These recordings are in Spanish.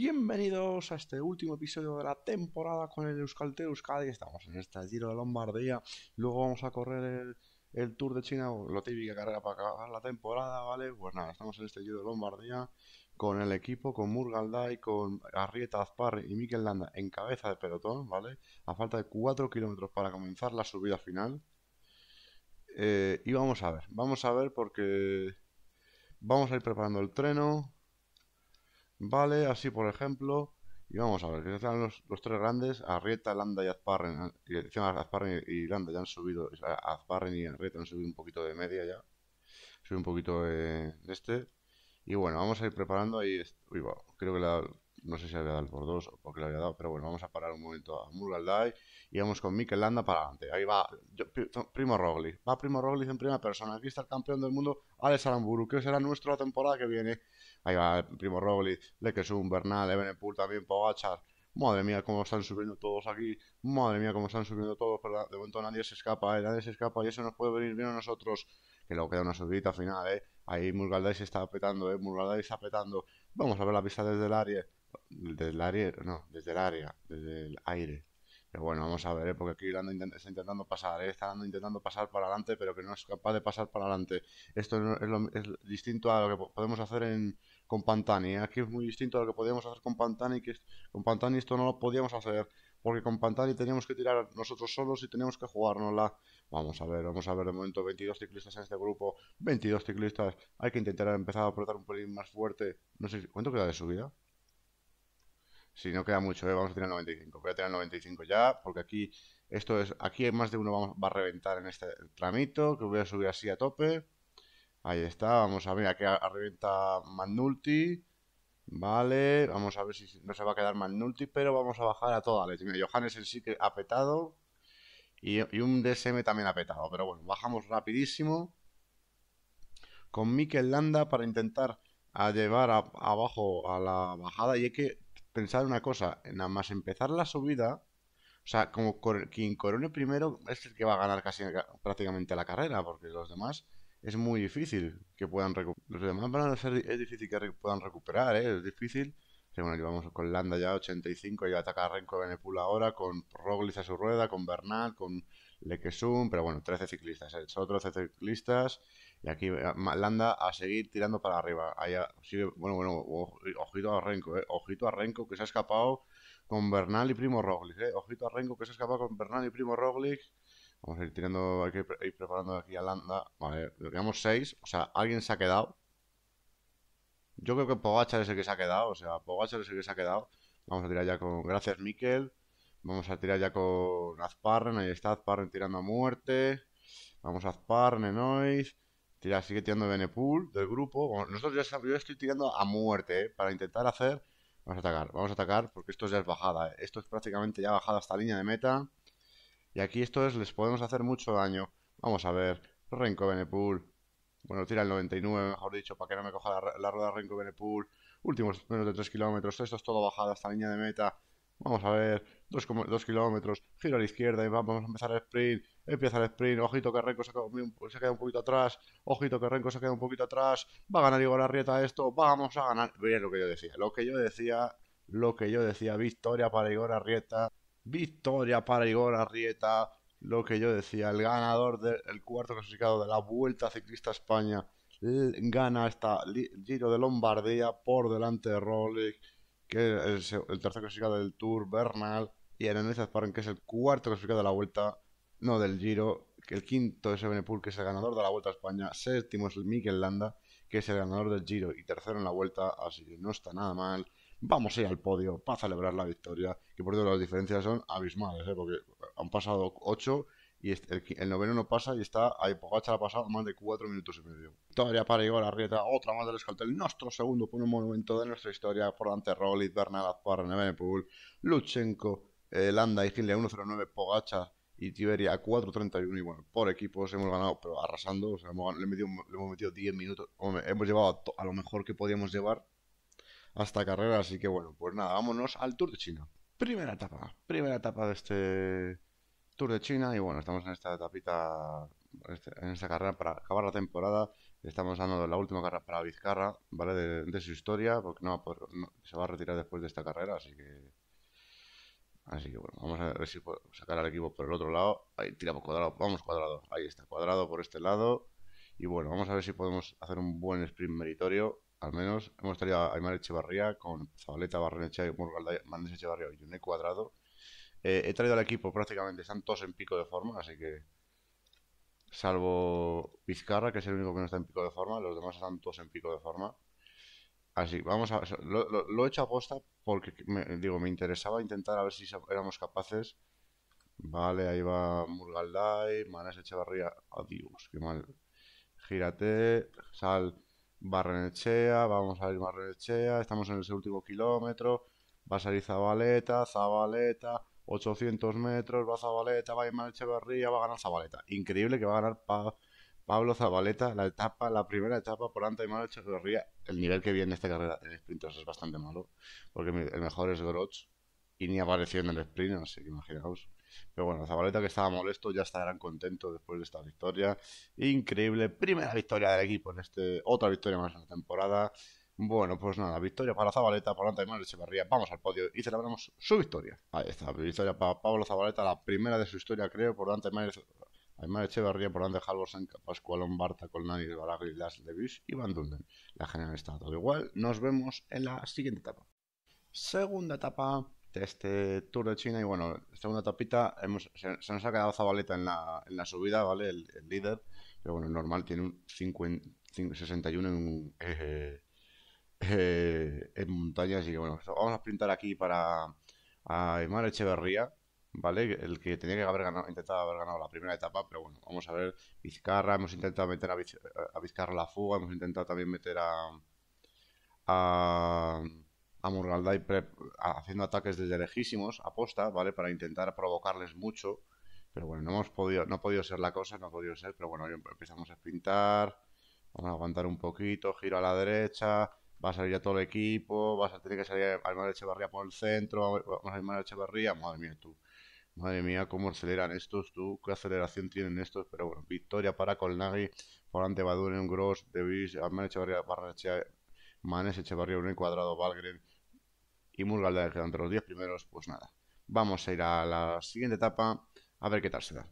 Bienvenidos a este último episodio de la temporada con el Euskaltel Euskadi. Estamos en este Giro de Lombardía. Luego vamos a correr el, Tour de China, Lo típico que carrera para acabar la temporada, ¿vale? Pues nada, estamos en este Giro de Lombardía con el equipo, con Murgalday, con Arrieta Azpar y Mikel Landa en cabeza de pelotón, ¿vale? A falta de 4 kilómetros para comenzar la subida final. Eh, y vamos a ver, vamos a ver porque vamos a ir preparando el treno, Vale, así por ejemplo. Y vamos a ver, que están los, los tres grandes, Arrieta, Landa y Azparren. Y Azparren y, Landa ya han subido, Azparren y Arrieta han subido un poquito de media ya. Subido un poquito de, este. Y bueno, vamos a ir preparando ahí. Uy, creo que la, no sé si había dado por dos o por le había dado, pero bueno, vamos a parar un momento a Murgaldai y vamos con Mikel Landa para adelante. Ahí va Primo Roglic, va Primo Roglic en primera persona. Aquí está el campeón del mundo, Alex Aramburu, que será nuestra temporada que viene. Ahí va Primo Roglic, Lekesun, Bernal, Evenepoel, también, Pogachar. Madre mía, cómo están subiendo todos aquí. Madre mía, cómo están subiendo todos. Pero de momento nadie se escapa, ¿eh? Nadie se escapa y eso nos puede venir bien a nosotros. Que luego queda una al final, ¿eh? Ahí se está apretando, ¿eh? Murgaldais está Vamos a ver la pista desde el área. Desde el área, no, desde el área, desde el aire. Pero bueno, vamos a ver, ¿eh? porque aquí está intentando pasar, ¿eh? está intentando pasar para adelante, pero que no es capaz de pasar para adelante. Esto es distinto a lo que podemos hacer en, con Pantani. ¿eh? Aquí es muy distinto a lo que podíamos hacer con Pantani, que con Pantani esto no lo podíamos hacer, porque con Pantani teníamos que tirar nosotros solos y teníamos que jugárnosla. Vamos a ver, vamos a ver, de momento 22 ciclistas en este grupo, 22 ciclistas, hay que intentar empezar a apretar un pelín más fuerte. No sé, ¿cuánto queda de subida? Si no queda mucho, ¿eh? vamos a tirar 95, voy a tirar 95 ya, porque aquí, esto es, aquí hay más de uno vamos, va a reventar en este tramito, que voy a subir así a tope. Ahí está, vamos a ver, aquí revienta Magnulti. Vale, vamos a ver si no se va a quedar Magnulti, pero vamos a bajar a toda leche. Johannes en sí que ha petado. Y, un DSM también ha petado. Pero bueno, bajamos rapidísimo. Con Mikel Landa para intentar llevar abajo a la bajada. Y hay que pensar una cosa, nada más empezar la subida. O sea, como quien corone primero es el que va a ganar casi prácticamente la carrera, porque los demás es muy difícil que puedan recuperar. Los demás van a ser, es difícil que puedan recuperar, ¿eh? es difícil. bueno, llevamos con Landa ya 85 y va a atacar Renko Benepula ahora, con Roglic a su rueda, con Bernal, con Lequesum, pero bueno, 13 ciclistas, ¿eh? son 13 ciclistas. Y aquí eh, Landa a seguir tirando para arriba. Allá bueno, bueno, ojito a Renko, ojito a Renko que se ha escapado con Bernal y Primo Roglic, ojito a Renko que se ha escapado con Bernal y Primo Roglic. Vamos a ir tirando, hay preparando aquí a Landa. Vale, bloqueamos 6. O sea, alguien se ha quedado. Yo creo que Pogachar es el que se ha quedado. O sea, Pogachar es el que se ha quedado. Vamos a tirar ya con... Gracias, Mikel Vamos a tirar ya con Azparren. Ahí está Azparren tirando a muerte. Vamos a Azparren, Noise. Tira, sigue tirando Benepool del grupo. nosotros ya yo estoy tirando a muerte eh, para intentar hacer... Vamos a atacar, vamos a atacar porque esto ya es bajada. Eh. Esto es prácticamente ya bajada hasta línea de meta. Y aquí estos les podemos hacer mucho daño. Vamos a ver. Renko Benepool. Bueno, tira el 99, mejor dicho, para que no me coja la, rueda Renko Benepool. Últimos menos de 3 kilómetros. Esto es todo bajada hasta la línea de meta. Vamos a ver. 2, kilómetros. Giro a la izquierda y vamos a empezar el sprint. Empieza el sprint. Ojito que Renko se, queda un poquito atrás. Ojito que Renko se queda un poquito atrás. Va a ganar Igor Arrieta esto. Vamos a ganar. bien lo que yo decía. Lo que yo decía. Lo que yo decía. Victoria para Igor Arrieta Victoria para Igor Arrieta, lo que yo decía, el ganador del cuarto clasificado de la Vuelta Ciclista España gana esta Giro de Lombardía por delante de Rolex, que es el, tercer clasificado del Tour, Bernal, y Hernández Azparren, que es el cuarto clasificado de la Vuelta, no del Giro, que el quinto es Ebenepool, que es el ganador de la Vuelta a España, séptimo es el Mikel Landa, que es el ganador del Giro, y tercero en la Vuelta, así que no está nada mal vamos a ir al podio para celebrar la victoria. Que por cierto, las diferencias son abismales, ¿eh? porque han pasado 8 y el, noveno no pasa y está ahí pogacha ha pasado más de 4 minutos y medio. Todavía para a Rieta, otra más del escaltel, nuestro segundo por pues, un monumento de nuestra historia por delante Rollins, Bernal Azpar, Nevenepool, Luchenko, eh, Landa y 0 109, Pogacha y Tiberia a 4.31 y bueno, por equipos hemos ganado, pero arrasando, o sea, le, hemos metido, le, 10 minutos, hemos llevado a, lo mejor que podíamos llevar hasta carrera. Así que bueno, pues nada, vámonos al Tour de China. Primera etapa, primera etapa de este Tour de China. Y bueno, estamos en esta etapita, en este, esta carrera para acabar la temporada. Estamos dando la última carrera para Vizcarra, ¿vale? De, su historia, porque no, se va a retirar después de esta carrera, así que Así que bueno, vamos a ver si puedo sacar al equipo por el otro lado. Ahí tiramos cuadrado, vamos cuadrado. Ahí está, cuadrado por este lado. Y bueno, vamos a ver si podemos hacer un buen sprint meritorio al menos hemos traído a Aymar Echevarría con Zabaleta, y Murgalday, Echevarría y Juné Cuadrado. Eh, he traído al equipo prácticamente, están todos en pico de forma, así que salvo Vizcarra, que es el único que no está en pico de forma, los demás están todos en pico de forma. Así, vamos a, lo, he hecho a posta porque me, digo, me interesaba intentar a ver si éramos capaces. Vale, ahí va Murgalday, Manas Echevarría, adiós, qué mal. Gírate, sal. Barrenechea, vamos a ir Barrenechea, estamos en ese último kilómetro, va a salir Zabaleta, Zabaleta, 800 metros, va Zabaleta, va Iman Echeverría, va a ganar Zabaleta. Increíble que va a ganar Pablo Zabaleta la etapa, la primera etapa por ante Iman Echeverría. El nivel que viene esta carrera en sprinters es bastante malo, porque el mejor es Groch y ni apareció en el sprint, así que imaginaos. Pero bueno, Zabaleta que estaba molesto ya estarán contentos después de esta victoria. Increíble, primera victoria del equipo en este, otra victoria más en la temporada. Bueno, pues nada, victoria para Zabaleta, por Dante y Echevarría Vamos al podio y celebramos su victoria. Ahí está, victoria para Pablo Zabaleta, la primera de su historia, creo, por Dante Aymar Echeverría, por Dante Halvorsen, Pascual Lombarta, Colnani, Baragri, Las Levis y Van Dunden. La general está todo igual. Nos vemos en la siguiente etapa. Segunda etapa. Este, este, Tour de China. Y bueno, segunda tapita, se, nos ha quedado Zabaleta en la, en la subida, ¿vale? El, líder. Pero bueno, normal, tiene un 5'61 en, eh, eh, en montaña. Así que bueno, vamos a sprintar aquí para a Echeverría, ¿vale? El que tenía que haber ganado, intentado haber ganado la primera etapa, pero bueno, vamos a ver. Vizcarra, hemos intentado meter a, a Vizcarra la fuga, hemos intentado también meter a. a a y haciendo ataques desde lejísimos, aposta, ¿vale? Para intentar provocarles mucho. Pero bueno, no hemos podido, no ha podido ser la cosa, no ha podido ser, pero bueno, empezamos a pintar vamos a aguantar un poquito, giro a la derecha, va a salir ya todo el equipo, vas a tener que salir Almar Echevarría por el centro, vamos a Echevarría madre mía tú, madre mía cómo aceleran estos tú, qué aceleración tienen estos, pero bueno, victoria para Colnaghi, por ante Baduren, Gross, Devis, Almar Echevarría, Barra Manes uno un cuadrado, Valgren, y Murgaldai quedan entre los 10 primeros, pues nada. Vamos a ir a la siguiente etapa a ver qué tal se da.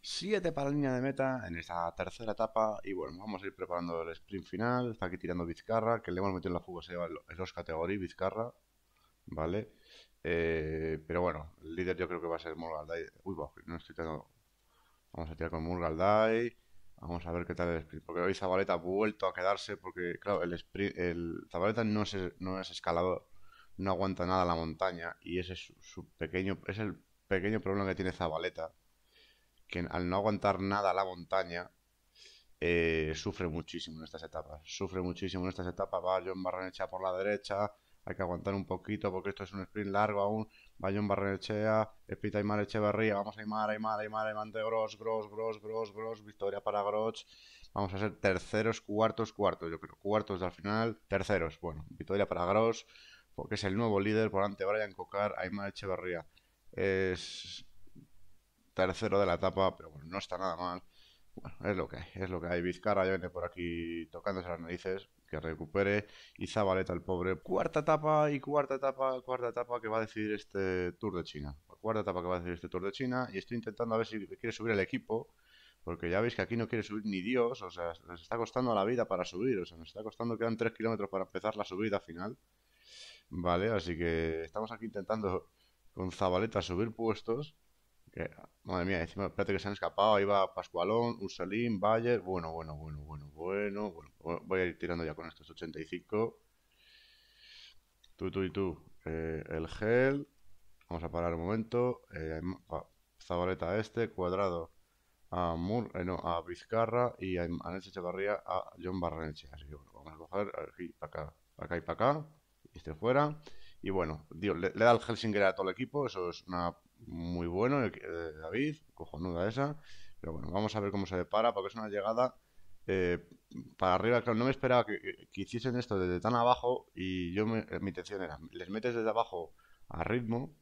7 para la línea de meta en esta tercera etapa y bueno, vamos a ir preparando el sprint final, está aquí tirando Vizcarra, que le hemos metido en la fuga, se lleva en dos categorías Vizcarra, ¿vale? Eh, pero bueno, el líder yo creo que va a ser Murgaldai. Uy, no estoy tirando. Vamos a tirar con Murgaldai. Vamos a ver qué tal el sprint. Porque hoy Zabaleta ha vuelto a quedarse. Porque, claro, el sprint. El Zabaleta no no es escalador no aguanta nada la montaña y ese es su pequeño es el pequeño problema que tiene Zabaleta que al no aguantar nada la montaña eh, sufre muchísimo en estas etapas sufre muchísimo en estas etapas va John por la derecha hay que aguantar un poquito porque esto es un sprint largo aún va John Barrenechea Espita Aymar Echeverría vamos a Aymar Aymar Aymar de Gross Gross Gross Gross Gross victoria para Gross vamos a ser terceros cuartos cuartos yo creo cuartos al final terceros bueno victoria para Gross porque es el nuevo líder por ante Brian Cocar, Aymar Echevarría. Es tercero de la etapa, pero bueno, no está nada mal. Bueno, es lo que hay, es lo que hay. Vizcarra ya viene por aquí tocándose las narices, que recupere. Y Zabaleta, el pobre. Cuarta etapa y cuarta etapa, cuarta etapa que va a decidir este Tour de China. Cuarta etapa que va a decidir este Tour de China. Y estoy intentando a ver si quiere subir el equipo. Porque ya veis que aquí no quiere subir ni Dios, o sea, nos está costando la vida para subir, o sea, nos está costando, quedan 3 kilómetros para empezar la subida final. ¿vale? Así que estamos aquí intentando con Zabaleta subir puestos. madre mía, encima, espérate que se han escapado. Ahí va Pascualón, Ursalín, Bayer. Bueno, bueno, bueno, bueno, bueno, Voy a ir tirando ya con estos 85. Tú, tú y tú. Eh, el gel. Vamos a parar un momento. Eh, Zabaleta Zabaleta este, cuadrado a Mur, eh, no, a Vizcarra y a Aneche Echevarría a John Barrenche. Así que bueno, vamos a coger aquí, para acá, para acá y para acá esté fuera. Y bueno, le, da el Helsinger a todo el equipo, eso es una muy bueno, eh, David, cojonuda esa. Pero bueno, vamos a ver cómo se depara, porque es una llegada eh, para arriba. Claro, no me esperaba que, hiciesen esto desde tan abajo y yo eh, mi intención era, les metes desde abajo a ritmo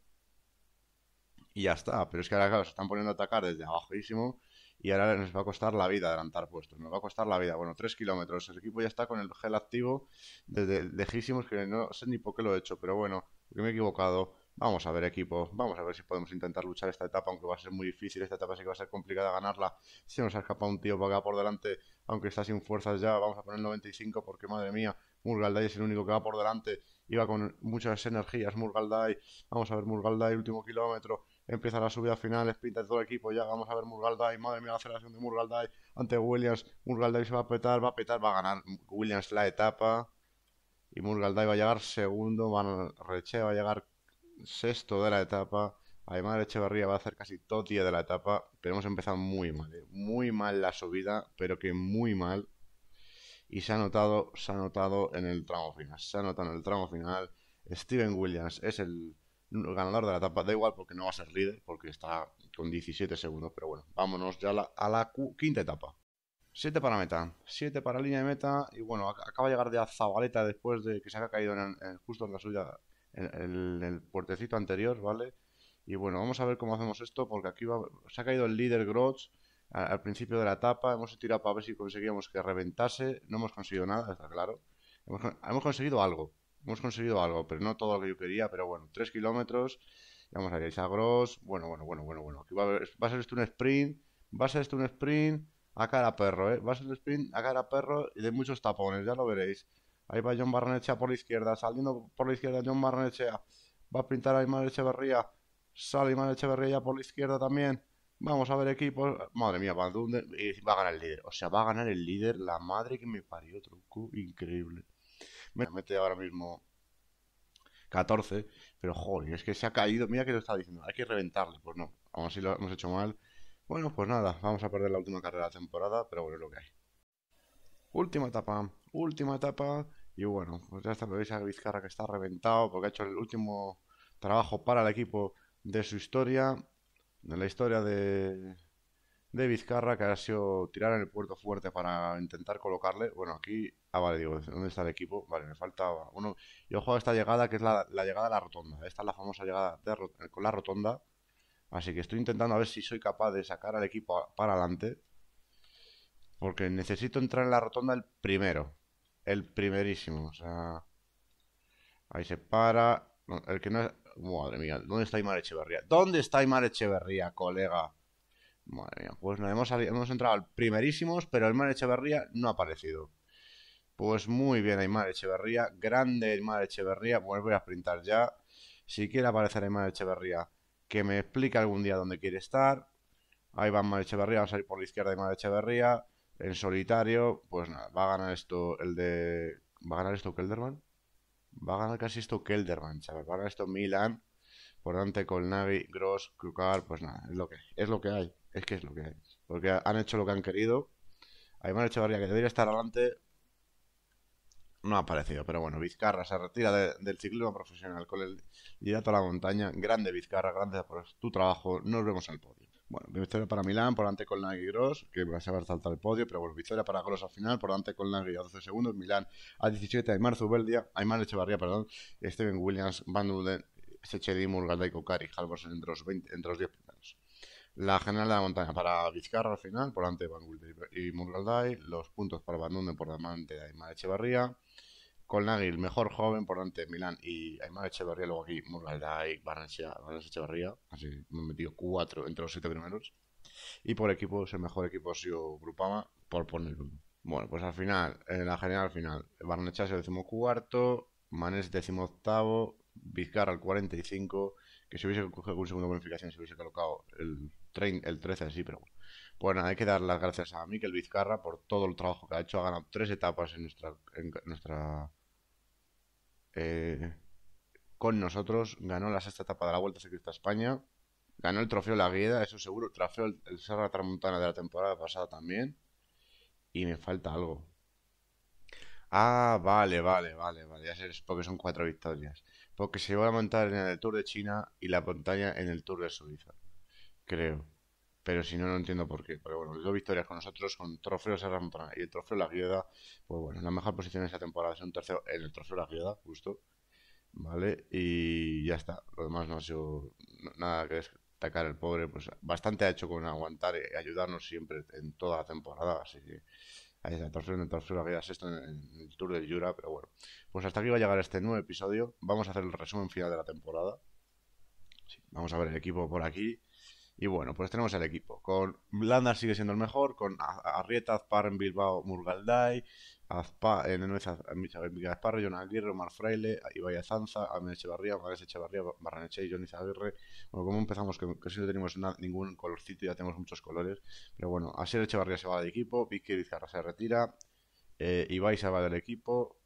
y ya está. Pero es que ahora, se están poniendo a atacar desde abajoísimo y ahora nos va a costar la vida adelantar puestos, nos va a costar la vida. Bueno, 3 kilómetros, el equipo ya está con el gel activo desde lejísimos, que no sé ni por qué lo he hecho, pero bueno, que me he equivocado. Vamos a ver, equipo, vamos a ver si podemos intentar luchar esta etapa, aunque va a ser muy difícil, esta etapa sí que va a ser complicada ganarla. Se nos ha escapado un tío para acá por delante, aunque está sin fuerzas ya, vamos a poner 95 porque madre mía, Murgaldai es el único que va por delante, iba con muchas energías Murgalday, vamos a ver Murgaldai, último kilómetro, empieza la subida final, sprint de todo el equipo, ya vamos a ver Murgaldai, madre mía la aceleración de Murgaldai ante Williams, Murgaldai se va a petar, va a petar, va a ganar Williams la etapa y Murgaldai va a llegar segundo, Van Reche va a llegar sexto de la etapa, Además Echeverría va a hacer casi día de la etapa, pero hemos empezado muy mal, ¿eh? muy mal la subida, pero que muy mal y se ha notado, se ha notado en el tramo final, se ha notado en el tramo final, Steven Williams es el ganador de la etapa. Da igual porque no va a ser líder, porque está con 17 segundos. Pero bueno, vámonos ya a la, quinta etapa. 7 para meta, 7 para línea de meta. Y bueno, acaba de llegar de Zabaleta después de que se haya caído en, justo en la suya, en, el puertecito anterior, ¿vale? Y bueno, vamos a ver cómo hacemos esto, porque aquí se ha caído el líder Grots al, principio de la etapa. Hemos tirado para ver si conseguíamos que reventase. No hemos conseguido nada, está claro. hemos conseguido algo, hemos conseguido algo, pero no todo lo que yo quería, pero bueno, 3 kilómetros, vamos a Isagros, bueno, bueno, bueno, bueno, bueno, va a, ser esto un sprint, va a ser esto un sprint a cara perro, ¿eh? va a ser un sprint a cara perro y de muchos tapones, ya lo veréis. Ahí va John Barnechea por la izquierda, saliendo por la izquierda John Barnechea, va a pintar a Iman Echeverría, sale Iman Echeverría por la izquierda también. Vamos a ver equipos. Madre mía, va a ganar el líder. O sea, va a ganar el líder. La madre que me parió, truco. Increíble. Me mete ahora mismo 14, pero joder, es que se ha caído. Mira que lo está diciendo, hay que reventarle. Pues no, aún así lo hemos hecho mal. Bueno, pues nada, vamos a perder la última carrera de la temporada, pero bueno, es lo que hay. Última etapa, última etapa. Y bueno, pues ya está, me veis a Vizcarra que está reventado porque ha hecho el último trabajo para el equipo de su historia, de la historia de, de Vizcarra, que ha sido tirar en el puerto fuerte para intentar colocarle. Bueno, aquí. Ah, vale, digo, ¿dónde está el equipo? Vale, me falta. uno yo jugado esta llegada que es la, llegada a la rotonda. Esta es la famosa llegada con la rotonda. Así que estoy intentando a ver si soy capaz de sacar al equipo para adelante. Porque necesito entrar en la rotonda el primero. El primerísimo. O sea. Ahí se para. El que no es. Madre mía, ¿dónde está Imar Echeverría? ¿Dónde está Imar Echeverría, colega? Madre pues no, hemos, hemos entrado al primerísimos, pero el Mar Echeverría no ha aparecido. Pues muy bien, Aymar Echeverría. Grande Aymar Echeverría. Pues voy a sprintar ya. Si quiere aparecer Aymar Echeverría, que me explique algún día dónde quiere estar. Ahí va Aymar Echeverría, va a salir por la izquierda Aymar Echeverría. En solitario, pues nada, va a ganar esto el de... ¿Va a ganar esto Kelderman? Va a ganar casi esto Kelderman, chaval. Va a ganar esto Milan por Dante, Colnavi, Gross, Krukar. pues nada, es lo que, es lo que hay, es que es lo que hay. Porque han hecho lo que han querido. Aymar Echevarría, que debería estar adelante, no ha aparecido. Pero bueno, Vizcarra se retira del ciclismo profesional con el liderato a la montaña. Grande Vizcarra, gracias por tu trabajo. Nos vemos al podio. Bueno, victoria para Milán, por Dante, con Gross, que va a saber saltar el podio, pero bueno, victoria para Gross al final, por Dante, con a 12 segundos, Milán a 17, Aymar Zubeldia, Aymar Echevarría, perdón, Steven Williams, Van Sechedi, Murgalda y Kokari. Halvorsen entre los, entre los 10 primeros. La general de la montaña para Vizcarra al final, por delante de Van Wilder y Murgalday. Los puntos para Dunde por delante de Aymar Echevarría. el mejor joven, por delante de Milán y Aymar Echevarría. Luego aquí Murgalday, Barnechea, Echevarría. Así me he metido cuatro entre los siete primeros. Y por equipos, el mejor equipo ha sido Grupama, por poner uno. Bueno, pues al final, en eh, la general al final, Barnechea es el decimocuarto, manes decimoctavo, Vizcar al 45, que si hubiese cogido un segundo bonificación se hubiese colocado el, el 13 sí, pero bueno. Bueno, pues hay que dar las gracias a Miquel Vizcarra por todo el trabajo que ha hecho. Ha ganado tres etapas en nuestra, nuestra eh, con nosotros. Ganó la sexta etapa de la Vuelta Ciclista a España. Ganó el trofeo La Guieda, eso seguro. Trofeo el, Serra Tramontana de la temporada pasada también. Y me falta algo. Ah, vale, vale, vale, vale. Ya sé, porque son cuatro victorias porque se iba a montar en el Tour de China y la montaña en el Tour de Suiza, creo. Pero si no, no entiendo por qué. Pero bueno, dos victorias con nosotros, con trofeo a y el trofeo La Guiada. Pues bueno, la mejor posición de esa temporada es un tercero en el trofeo La Guiada, justo. ¿Vale? Y ya está. Lo demás no ha sido nada que destacar el pobre. Pues bastante ha hecho con aguantar y ayudarnos siempre en toda la temporada. Así que Ahí está, en, el Tour del Jura, pero bueno. Pues hasta aquí va a llegar este nuevo episodio. Vamos a hacer el resumen final de la temporada. vamos a ver el equipo por aquí. Y bueno, pues tenemos el equipo. Con Landa sigue siendo el mejor, con Arrieta, Azpar en Bilbao, Murgalday, Azpar, en eh, eh, Miguel Azpar John Aguirre, Omar Fraile, Ibai Azanza, Amén Echevarría, Magas Echevarría, Barraneche y Johnny Bueno, como empezamos, que, que si no tenemos ningún colorcito, ya tenemos muchos colores. Pero bueno, Asier Echevarría se va del equipo, Vicky Vizcarra se retira, eh, Ibai se va del equipo,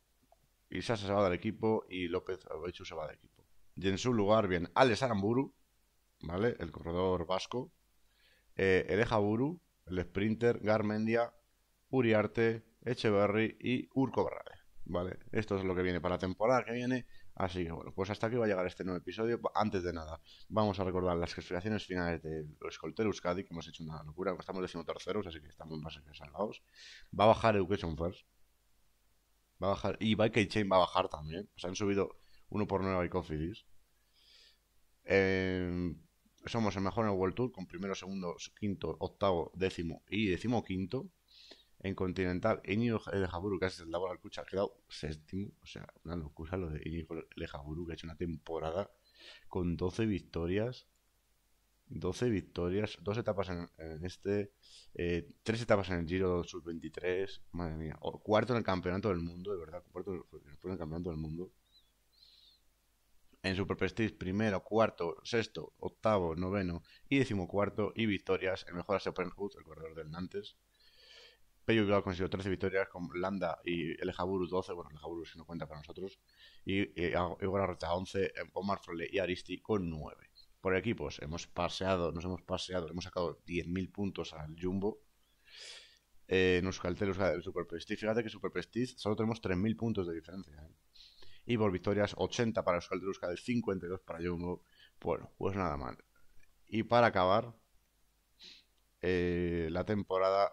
Isasa se va del equipo y López Ovechu se va del equipo. Y en su lugar, bien, Alex Aramburu, ¿vale? El corredor vasco, eh, el el Sprinter, Garmendia, Uriarte, Echeverry y Urco Barrade, ¿vale? Esto es lo que viene para la temporada que viene, así que bueno, pues hasta aquí va a llegar este nuevo episodio. Antes de nada, vamos a recordar las clasificaciones finales de los Escolter Euskadi, que hemos hecho una locura, estamos terceros así que estamos más que salvados. Va a bajar Education First, va a bajar, y Bike Chain va a bajar también, o sea, han subido uno por nueve y Coffee eh, somos el mejor en el World Tour con primero, segundo, quinto, octavo, décimo y décimo quinto. En Continental, Iñigo Lejaburu, casi el Laboral Cucha, ha quedado séptimo. O sea, una locura lo de Iñigo Lejaburu, que ha hecho una temporada con 12 victorias. 12 victorias, dos etapas en, este, eh, tres etapas en el Giro Sub-23, madre mía, cuarto en el Campeonato del Mundo, de verdad, cuarto en el Campeonato del Mundo en Superprestige primero, cuarto, sexto, octavo, noveno y decimocuarto y victorias en mejor de Open Hood, el corredor del Nantes. Peyo Bilbao consiguió 13 victorias con Landa y el Jaburu 12, bueno, el si no cuenta para nosotros, y Igor eh, 11, Omar Frole y Aristi con 9. Por equipos hemos paseado, nos hemos paseado, hemos sacado 10.000 puntos al Jumbo. nos eh, en el Super Prestige, fíjate que Super Prestige solo tenemos 3.000 puntos de diferencia. ¿eh? ...y por victorias, 80 para de de del 52 para Jumbo. Bueno, pues nada mal. Y para acabar eh, la temporada,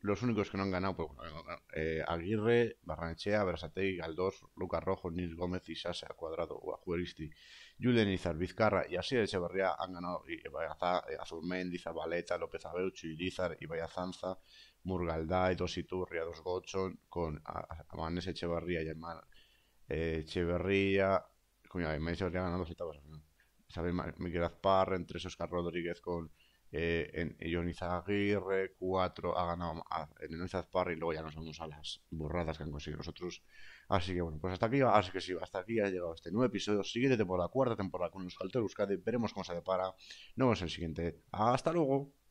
los únicos que no han ganado, pues bueno, eh, Aguirre, ...Barranchea... Brasatei, Galdós, Lucas Rojo, Nils Gómez y Sase a Cuadrado, Izar, Vizcarra y de Echevarría... han ganado y eh, Azurmendi, Zabaleta, López Abeucho, y Vallazanza, y Dos Iturria, Dos Gochon, con Amanes echevarría y Herman. Echeverría. Coño, a me Echeverría ganando dos citados al final. Miguel Azpar, entre esos Oscar Rodríguez con eh, Ioniza Aguirre, cuatro, ha ganado en Ioniza y luego ya nos vamos a las borradas que han conseguido nosotros. Así que bueno, pues hasta aquí, así que sí, hasta aquí ha llegado este nuevo episodio, siguiente la cuarta temporada con los Euskadi, veremos cómo se depara, nos vemos en el siguiente, hasta luego.